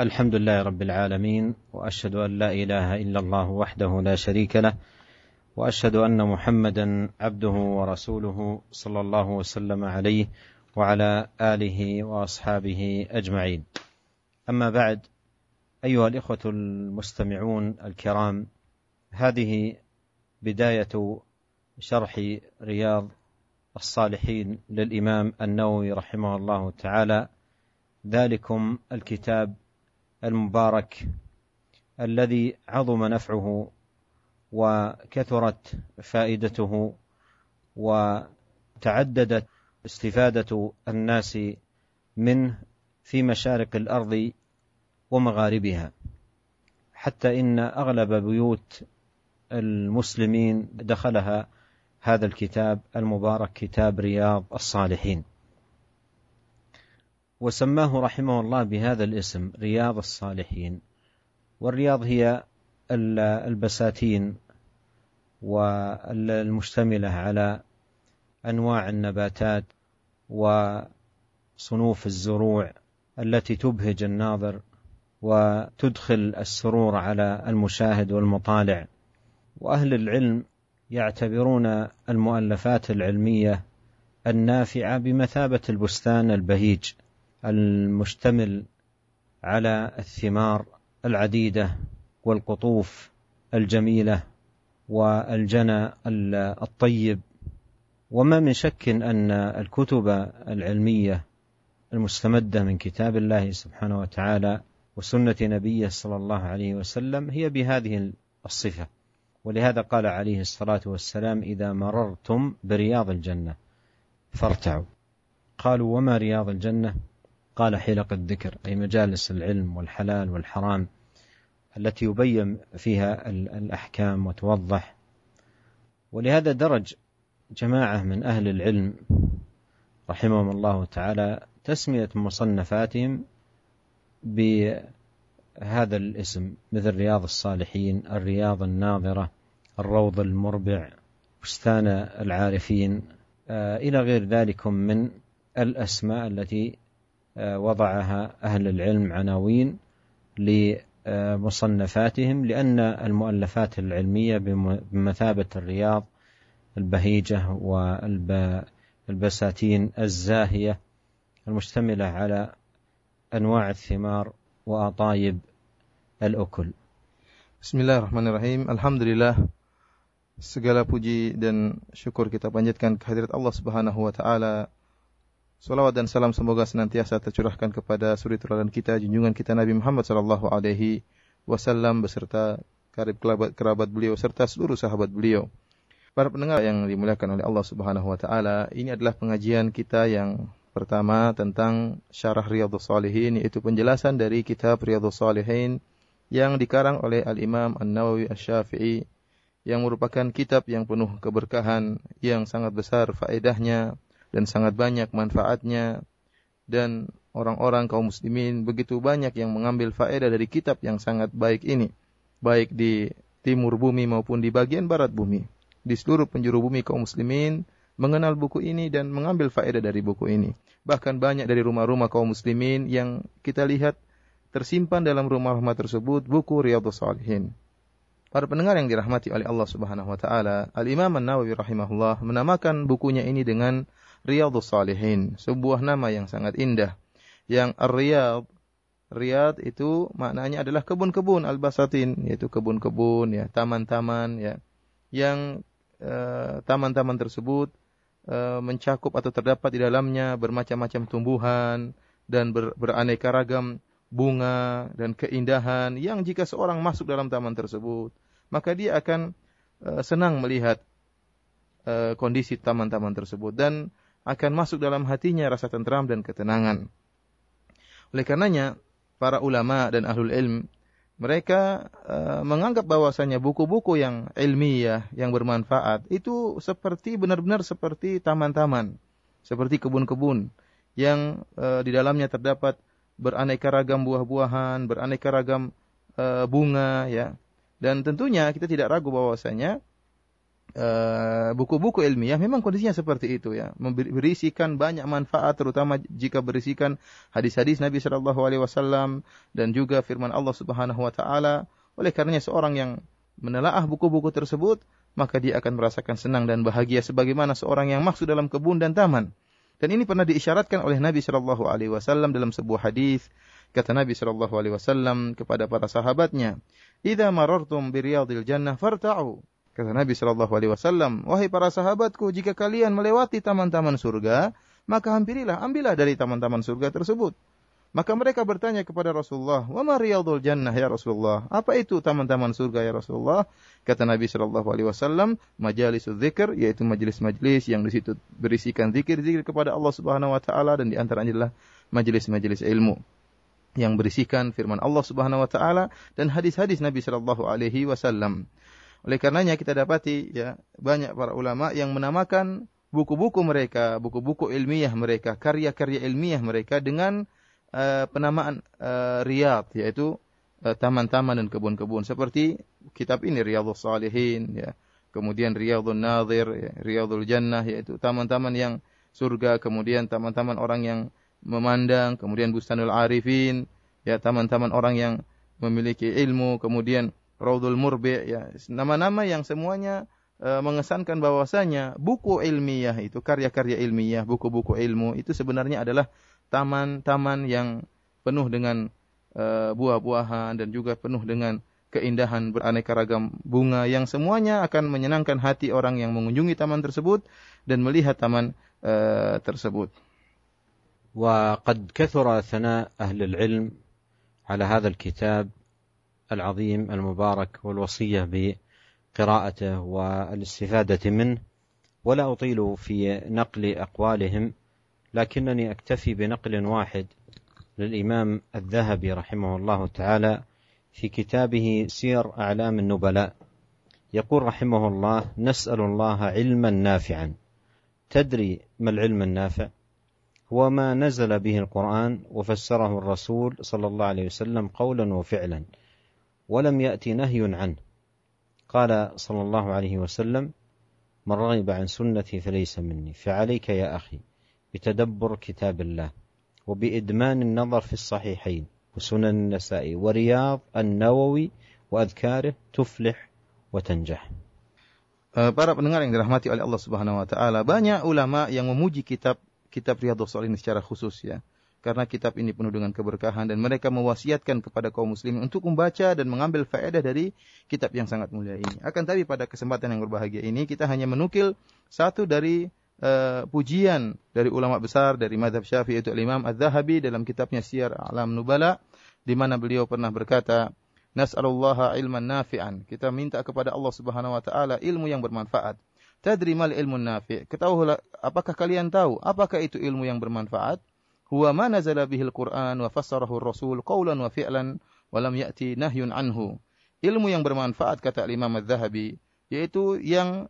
الحمد لله رب العالمين واشهد ان لا اله الا الله وحده لا شريك له واشهد ان محمدا عبده ورسوله صلى الله وسلم عليه وعلى اله واصحابه اجمعين اما بعد ايها الاخوه المستمعون الكرام هذه بدايه شرح رياض الصالحين للامام النووي رحمه الله تعالى ذلكم الكتاب المبارك الذي عظم نفعه وكثرت فائدته وتعددت استفاده الناس منه في مشارق الارض ومغاربها حتى ان اغلب بيوت المسلمين دخلها هذا الكتاب المبارك كتاب رياض الصالحين وسماه رحمه الله بهذا الاسم رياض الصالحين والرياض هي البساتين والمشتمله على انواع النباتات وصنوف الزروع التي تبهج الناظر وتدخل السرور على المشاهد والمطالع واهل العلم يعتبرون المؤلفات العلميه النافعه بمثابه البستان البهيج المشتمل على الثمار العديده والقطوف الجميله والجنى الطيب وما من شك ان الكتب العلميه المستمده من كتاب الله سبحانه وتعالى وسنه نبيه صلى الله عليه وسلم هي بهذه الصفه ولهذا قال عليه الصلاه والسلام اذا مررتم برياض الجنه فارتعوا قالوا وما رياض الجنه قال حلق الذكر أي مجالس العلم والحلال والحرام التي يبين فيها الأحكام وتوضح ولهذا درج جماعة من أهل العلم رحمهم الله تعالى تسمية مصنفاتهم بهذا الاسم مثل رياض الصالحين الرياض الناظرة الروض المربع بستان العارفين آه، إلى غير ذلك من الأسماء التي آه، وضعها أهل العلم عناوين لمصنفاتهم لأن المؤلفات العلمية بمثابة الرياض البهيجة والبساتين الزاهية المشتملة على أنواع الثمار وأطايب الأكل بسم الله الرحمن الرحيم الحمد لله segala puji dan syukur kita panjatkan kehadirat Allah Subhanahu wa taala Salawat dan salam semoga senantiasa tercurahkan kepada suri teladan kita, junjungan kita Nabi Muhammad Sallallahu Alaihi Wasallam beserta karib kerabat, kerabat beliau serta seluruh sahabat beliau. Para pendengar yang dimuliakan oleh Allah Subhanahu Wa Taala, ini adalah pengajian kita yang pertama tentang syarah Riyadhus Salihin, yaitu penjelasan dari kitab Riyadhus Salihin yang dikarang oleh Al Imam An Nawawi Ash Shafi'i, yang merupakan kitab yang penuh keberkahan, yang sangat besar faedahnya dan sangat banyak manfaatnya dan orang-orang kaum muslimin begitu banyak yang mengambil faedah dari kitab yang sangat baik ini baik di timur bumi maupun di bagian barat bumi di seluruh penjuru bumi kaum muslimin mengenal buku ini dan mengambil faedah dari buku ini bahkan banyak dari rumah-rumah kaum muslimin yang kita lihat tersimpan dalam rumah-rumah tersebut buku Riyadhus Salihin Para pendengar yang dirahmati oleh Allah Subhanahu wa taala, Al Imam An-Nawawi rahimahullah menamakan bukunya ini dengan Riyadhus Salihin, sebuah nama yang sangat indah. Yang Riyad, Riyad itu maknanya adalah kebun-kebun al-basatin, yaitu kebun-kebun ya, taman-taman ya. Yang eh, taman-taman tersebut eh, mencakup atau terdapat di dalamnya bermacam-macam tumbuhan dan ber, beraneka ragam bunga dan keindahan yang jika seorang masuk dalam taman tersebut, maka dia akan eh, senang melihat kondisi taman-taman tersebut dan akan masuk dalam hatinya rasa tentram dan ketenangan. Oleh karenanya, para ulama dan ahlul ilm mereka eh, menganggap bahwasanya buku-buku yang ilmiah yang bermanfaat itu seperti benar-benar seperti taman-taman, seperti kebun-kebun yang eh, di dalamnya terdapat beraneka ragam buah-buahan, beraneka ragam eh, bunga ya. Dan tentunya kita tidak ragu bahwasanya Eh, buku-buku uh, ilmiah memang kondisinya seperti itu ya berisikan banyak manfaat terutama jika berisikan hadis-hadis Nabi Shallallahu Alaihi Wasallam dan juga firman Allah Subhanahu Wa Taala oleh karenanya seorang yang menelaah buku-buku tersebut maka dia akan merasakan senang dan bahagia sebagaimana seorang yang masuk dalam kebun dan taman dan ini pernah diisyaratkan oleh Nabi Shallallahu Alaihi Wasallam dalam sebuah hadis kata Nabi Shallallahu Alaihi Wasallam kepada para sahabatnya "Idza marortum bi jannah farta'u Kata Nabi Shallallahu Alaihi Wasallam, wahai para sahabatku, jika kalian melewati taman-taman surga, maka hampirilah, ambillah dari taman-taman surga tersebut. Maka mereka bertanya kepada Rasulullah, "Wa ma jannah ya Rasulullah? Apa itu taman-taman surga ya Rasulullah?" Kata Nabi Shallallahu alaihi wasallam, majalis dzikir, yaitu majelis-majelis yang di situ berisikan zikir-zikir kepada Allah Subhanahu wa taala dan di adalah majelis-majelis ilmu yang berisikan firman Allah Subhanahu wa taala dan hadis-hadis Nabi Shallallahu alaihi wasallam. Oleh karenanya kita dapati ya banyak para ulama yang menamakan buku-buku mereka, buku-buku ilmiah mereka, karya-karya ilmiah mereka dengan uh, penamaan uh, eh, riyad yaitu eh, taman-taman uh, dan kebun-kebun seperti kitab ini Riyadhus Salihin ya. Kemudian Riyadhun Nadhir, ya, Riyadhul Jannah yaitu taman-taman yang surga, kemudian taman-taman orang yang memandang, kemudian Bustanul Arifin, ya taman-taman orang yang memiliki ilmu, kemudian Raudul Murbi ya nama-nama yang semuanya e, mengesankan bahwasanya buku ilmiah itu karya-karya ilmiah buku-buku ilmu itu sebenarnya adalah taman-taman yang penuh dengan e, buah-buahan dan juga penuh dengan keindahan beraneka ragam bunga yang semuanya akan menyenangkan hati orang yang mengunjungi taman tersebut dan melihat taman e, tersebut. وقد كثر ثناء أهل العلم على هذا الكتاب العظيم المبارك والوصيه بقراءته والاستفاده منه ولا اطيل في نقل اقوالهم لكنني اكتفي بنقل واحد للامام الذهبي رحمه الله تعالى في كتابه سير اعلام النبلاء يقول رحمه الله نسال الله علما نافعا تدري ما العلم النافع هو ما نزل به القران وفسره الرسول صلى الله عليه وسلم قولا وفعلا ولم يأتي نهي عنه قال صلى الله عليه وسلم من رغب عن سنتي فليس مني فعليك يا أخي بتدبر كتاب الله وبإدمان النظر في الصحيحين وسنن النسائي ورياض النووي وأذكاره تفلح وتنجح eh, Para pendengar yang dirahmati oleh Allah Subhanahu wa taala, banyak ulama yang memuji kitab kitab Riyadhus Shalihin secara khusus ya. karena kitab ini penuh dengan keberkahan dan mereka mewasiatkan kepada kaum muslimin untuk membaca dan mengambil faedah dari kitab yang sangat mulia ini. Akan tapi pada kesempatan yang berbahagia ini kita hanya menukil satu dari uh, pujian dari ulama besar dari mazhab Syafi'i yaitu Imam Az-Zahabi dalam kitabnya Syiar Alam Nubala di mana beliau pernah berkata, "Nas'alullaha ilman nafi'an." Kita minta kepada Allah Subhanahu wa taala ilmu yang bermanfaat. Tadri mal ilmun nafi'. Ketahuilah apakah kalian tahu apakah itu ilmu yang bermanfaat? huwa ma nazala bihil Qur'an wa fassarahu Rasul qawlan wa fi'lan wa lam ya'ti nahyun anhu. Ilmu yang bermanfaat kata Imam Az-Zahabi yaitu yang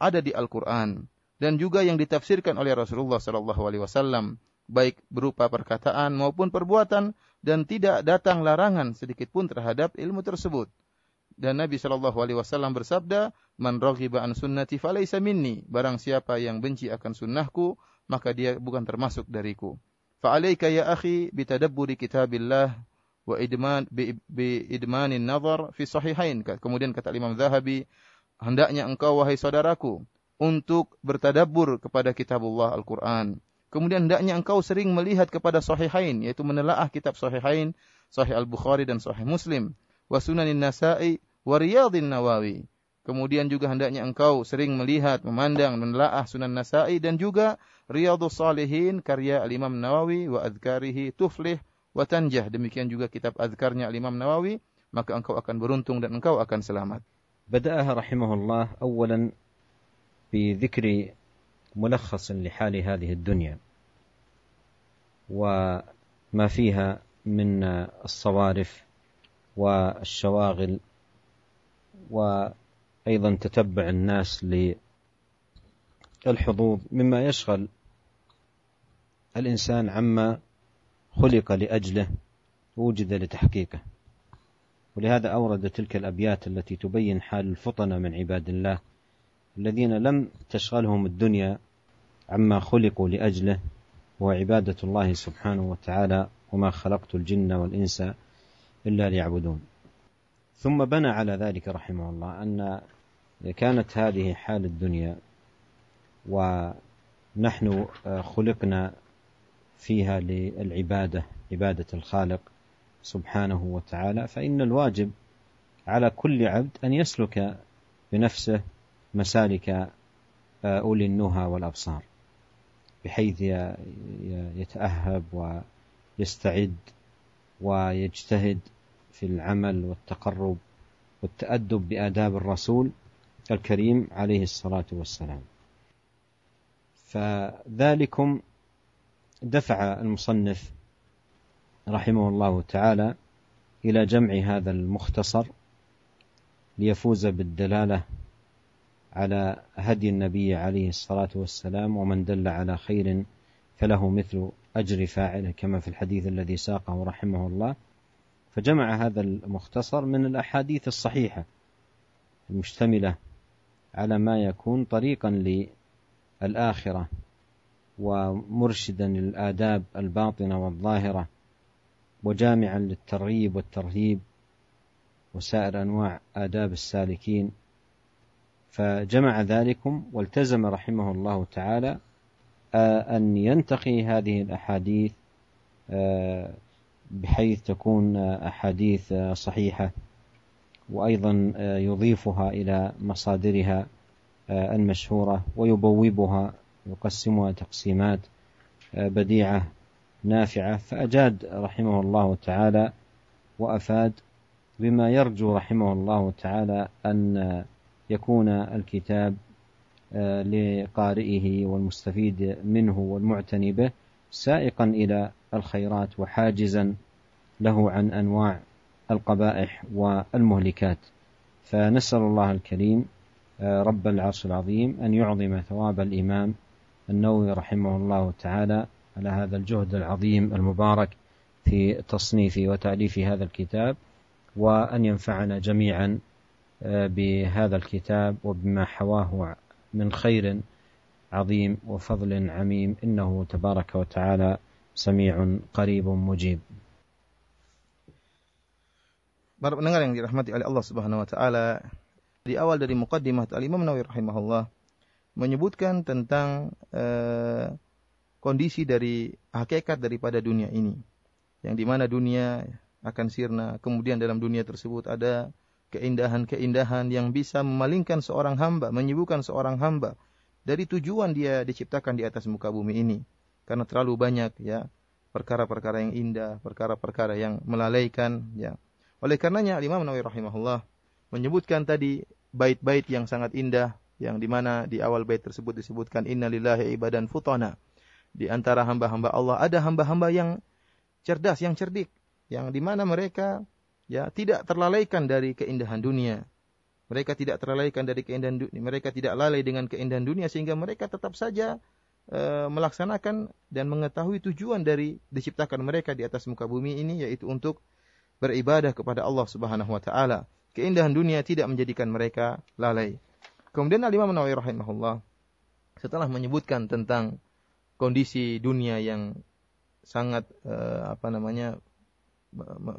ada di Al-Qur'an dan juga yang ditafsirkan oleh Rasulullah sallallahu alaihi wasallam baik berupa perkataan maupun perbuatan dan tidak datang larangan sedikit pun terhadap ilmu tersebut. Dan Nabi Shallallahu alaihi wasallam bersabda, "Man raghiba an sunnati falaysa minni." Barang siapa yang benci akan sunnahku, maka dia bukan termasuk dariku. Fa'alaika ya أخي, bitadabburi kitabillah wa idman nazar fi sahihain. Kemudian kata Imam Zahabi, hendaknya engkau wahai saudaraku untuk bertadabur kepada kitabullah Al-Qur'an. Kemudian hendaknya engkau sering melihat kepada sahihain yaitu menelaah kitab sahihain, sahih Al-Bukhari dan sahih Muslim, wa sunanin Nasa'i wa riyadhin Nawawi. Kemudian juga hendaknya engkau sering melihat, memandang, menelaah Sunan Nasa'i dan juga Riyadhus Salihin karya Al-Imam Nawawi wa adhkarihi tuflih wa tanjah. Demikian juga kitab adhkarnya Al-Imam Nawawi, maka engkau akan beruntung dan engkau akan selamat. بدأها رحمه الله أولا بذكر ملخص لحال هذه الدنيا وما فيها من الصوارف والشواغل أيضا تتبع الناس للحظوظ مما يشغل الإنسان عما خلق لأجله ووجد لتحقيقه ولهذا أورد تلك الأبيات التي تبين حال الفطنة من عباد الله الذين لم تشغلهم الدنيا عما خلقوا لأجله هو عبادة الله سبحانه وتعالى وما خلقت الجن والإنس إلا ليعبدون ثم بنى على ذلك رحمه الله أن كانت هذه حال الدنيا ونحن آه، خلقنا فيها للعبادة عبادة الخالق سبحانه وتعالى فإن الواجب على كل عبد أن يسلك بنفسه مسالك آه، أولي النهى والأبصار بحيث يتأهب ويستعد ويجتهد في العمل والتقرب والتأدب بآداب الرسول الكريم عليه الصلاة والسلام فذلكم دفع المصنف رحمه الله تعالى إلى جمع هذا المختصر ليفوز بالدلالة على هدي النبي عليه الصلاة والسلام ومن دل على خير فله مثل أجر فاعله كما في الحديث الذي ساقه رحمه الله فجمع هذا المختصر من الأحاديث الصحيحة المشتملة على ما يكون طريقا للآخرة ومرشدا للآداب الباطنة والظاهرة وجامعا للترغيب والترهيب وسائر أنواع آداب السالكين فجمع ذلكم والتزم رحمه الله تعالى آه، أن ينتقي هذه الأحاديث آه، بحيث تكون أحاديث صحيحة وأيضا يضيفها إلى مصادرها المشهورة ويبوبها يقسمها تقسيمات بديعة نافعة فأجاد رحمه الله تعالى وأفاد بما يرجو رحمه الله تعالى أن يكون الكتاب لقارئه والمستفيد منه والمعتني به سائقا إلى الخيرات وحاجزا له عن انواع القبائح والمهلكات فنسال الله الكريم آه، رب العرش العظيم ان يعظم ثواب الامام النووي رحمه الله تعالى على هذا الجهد العظيم المبارك في تصنيف وتاليف هذا الكتاب وان ينفعنا جميعا آه، بهذا الكتاب وبما حواه من خير عظيم وفضل عميم انه تبارك وتعالى سميع قريب مجيب Para pendengar yang dirahmati oleh Allah Subhanahu wa taala, di awal dari mukadimah Al-Imam Nawawi rahimahullah menyebutkan tentang eh, kondisi dari hakikat daripada dunia ini. Yang di mana dunia akan sirna, kemudian dalam dunia tersebut ada keindahan-keindahan yang bisa memalingkan seorang hamba, menyibukkan seorang hamba dari tujuan dia diciptakan di atas muka bumi ini karena terlalu banyak ya perkara-perkara yang indah, perkara-perkara yang melalaikan ya. Oleh karenanya Imam Nawawi rahimahullah menyebutkan tadi bait-bait yang sangat indah yang dimana di awal bait tersebut disebutkan innalillahi ibadan futana. Di antara hamba-hamba Allah ada hamba-hamba yang cerdas, yang cerdik, yang dimana mereka ya tidak terlalaikan dari keindahan dunia. Mereka tidak terlalaikan dari keindahan dunia, mereka tidak lalai dengan keindahan dunia sehingga mereka tetap saja Eh, melaksanakan dan mengetahui tujuan dari diciptakan mereka di atas muka bumi ini yaitu untuk beribadah kepada Allah Subhanahu wa taala. Keindahan dunia tidak menjadikan mereka lalai. Kemudian Al-Imam Nawawi rahimahullah setelah menyebutkan tentang kondisi dunia yang sangat eh, apa namanya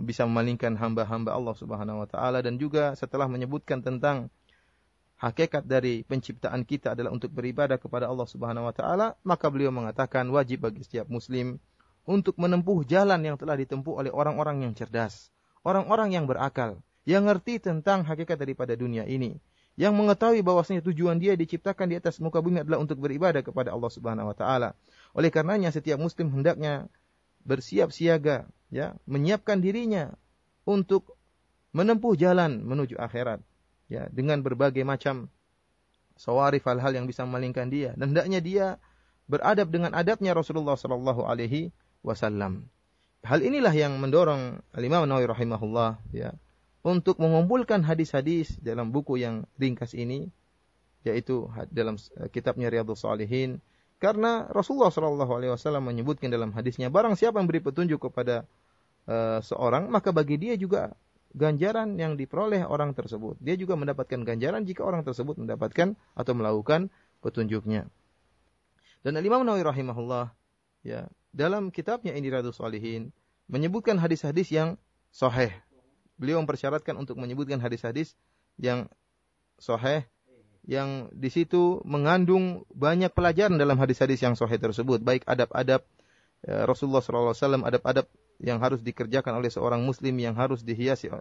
bisa memalingkan hamba-hamba Allah Subhanahu wa taala dan juga setelah menyebutkan tentang hakikat dari penciptaan kita adalah untuk beribadah kepada Allah Subhanahu wa taala, maka beliau mengatakan wajib bagi setiap muslim untuk menempuh jalan yang telah ditempuh oleh orang-orang yang cerdas, orang-orang yang berakal, yang ngerti tentang hakikat daripada dunia ini, yang mengetahui bahwasanya tujuan dia diciptakan di atas muka bumi adalah untuk beribadah kepada Allah Subhanahu wa taala. Oleh karenanya setiap muslim hendaknya bersiap siaga, ya, menyiapkan dirinya untuk menempuh jalan menuju akhirat ya dengan berbagai macam sawarif hal-hal yang bisa memalingkan dia dan hendaknya dia beradab dengan adabnya Rasulullah sallallahu alaihi wasallam. Hal inilah yang mendorong Imam Nawawi rahimahullah ya untuk mengumpulkan hadis-hadis dalam buku yang ringkas ini yaitu dalam eh, kitabnya Riyadhus Shalihin karena Rasulullah SAW Alaihi Wasallam menyebutkan dalam hadisnya barang siapa yang beri petunjuk kepada uh, seorang maka bagi dia juga ganjaran yang diperoleh orang tersebut. Dia juga mendapatkan ganjaran jika orang tersebut mendapatkan atau melakukan petunjuknya. Dan Imam Nawawi rahimahullah ya, dalam kitabnya Indiradu Salihin menyebutkan hadis-hadis yang soheh Beliau mempersyaratkan untuk menyebutkan hadis-hadis yang soheh yang di situ mengandung banyak pelajaran dalam hadis-hadis yang soheh tersebut, baik adab-adab ya, Rasulullah SAW, adab-adab yang harus dikerjakan oleh seorang muslim yang harus dihiasi eh,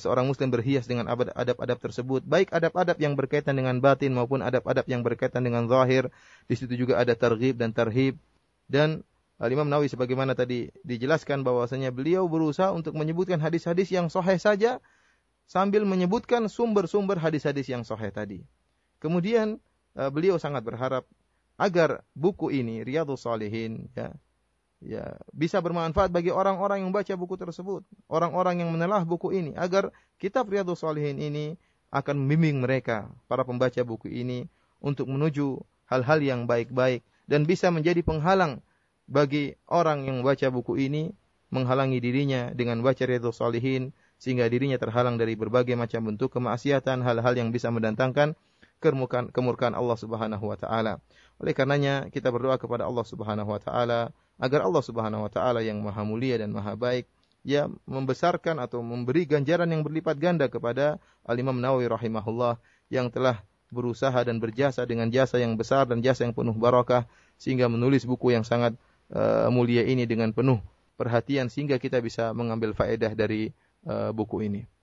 seorang muslim berhias dengan adab-adab tersebut baik adab-adab yang berkaitan dengan batin maupun adab-adab yang berkaitan dengan zahir di situ juga ada targhib dan tarhib dan Imam Nawawi sebagaimana tadi dijelaskan bahwasanya beliau berusaha untuk menyebutkan hadis-hadis yang sahih saja sambil menyebutkan sumber-sumber hadis-hadis yang sahih tadi. Kemudian eh, beliau sangat berharap agar buku ini Riyadhus Shalihin ya ya bisa bermanfaat bagi orang-orang yang baca buku tersebut, orang-orang yang menelah buku ini agar kitab Riyadhus Shalihin ini akan membimbing mereka para pembaca buku ini untuk menuju hal-hal yang baik-baik dan bisa menjadi penghalang bagi orang yang baca buku ini menghalangi dirinya dengan baca Riyadhus Shalihin sehingga dirinya terhalang dari berbagai macam bentuk kemaksiatan, hal-hal yang bisa mendatangkan kemurkaan, kemurkaan Allah Subhanahu wa taala. Oleh karenanya kita berdoa kepada Allah Subhanahu wa taala agar Allah Subhanahu wa taala yang maha mulia dan maha baik ya membesarkan atau memberi ganjaran yang berlipat ganda kepada Al-Imam Nawawi rahimahullah yang telah berusaha dan berjasa dengan jasa yang besar dan jasa yang penuh barokah sehingga menulis buku yang sangat uh, mulia ini dengan penuh perhatian sehingga kita bisa mengambil faedah dari uh, buku ini.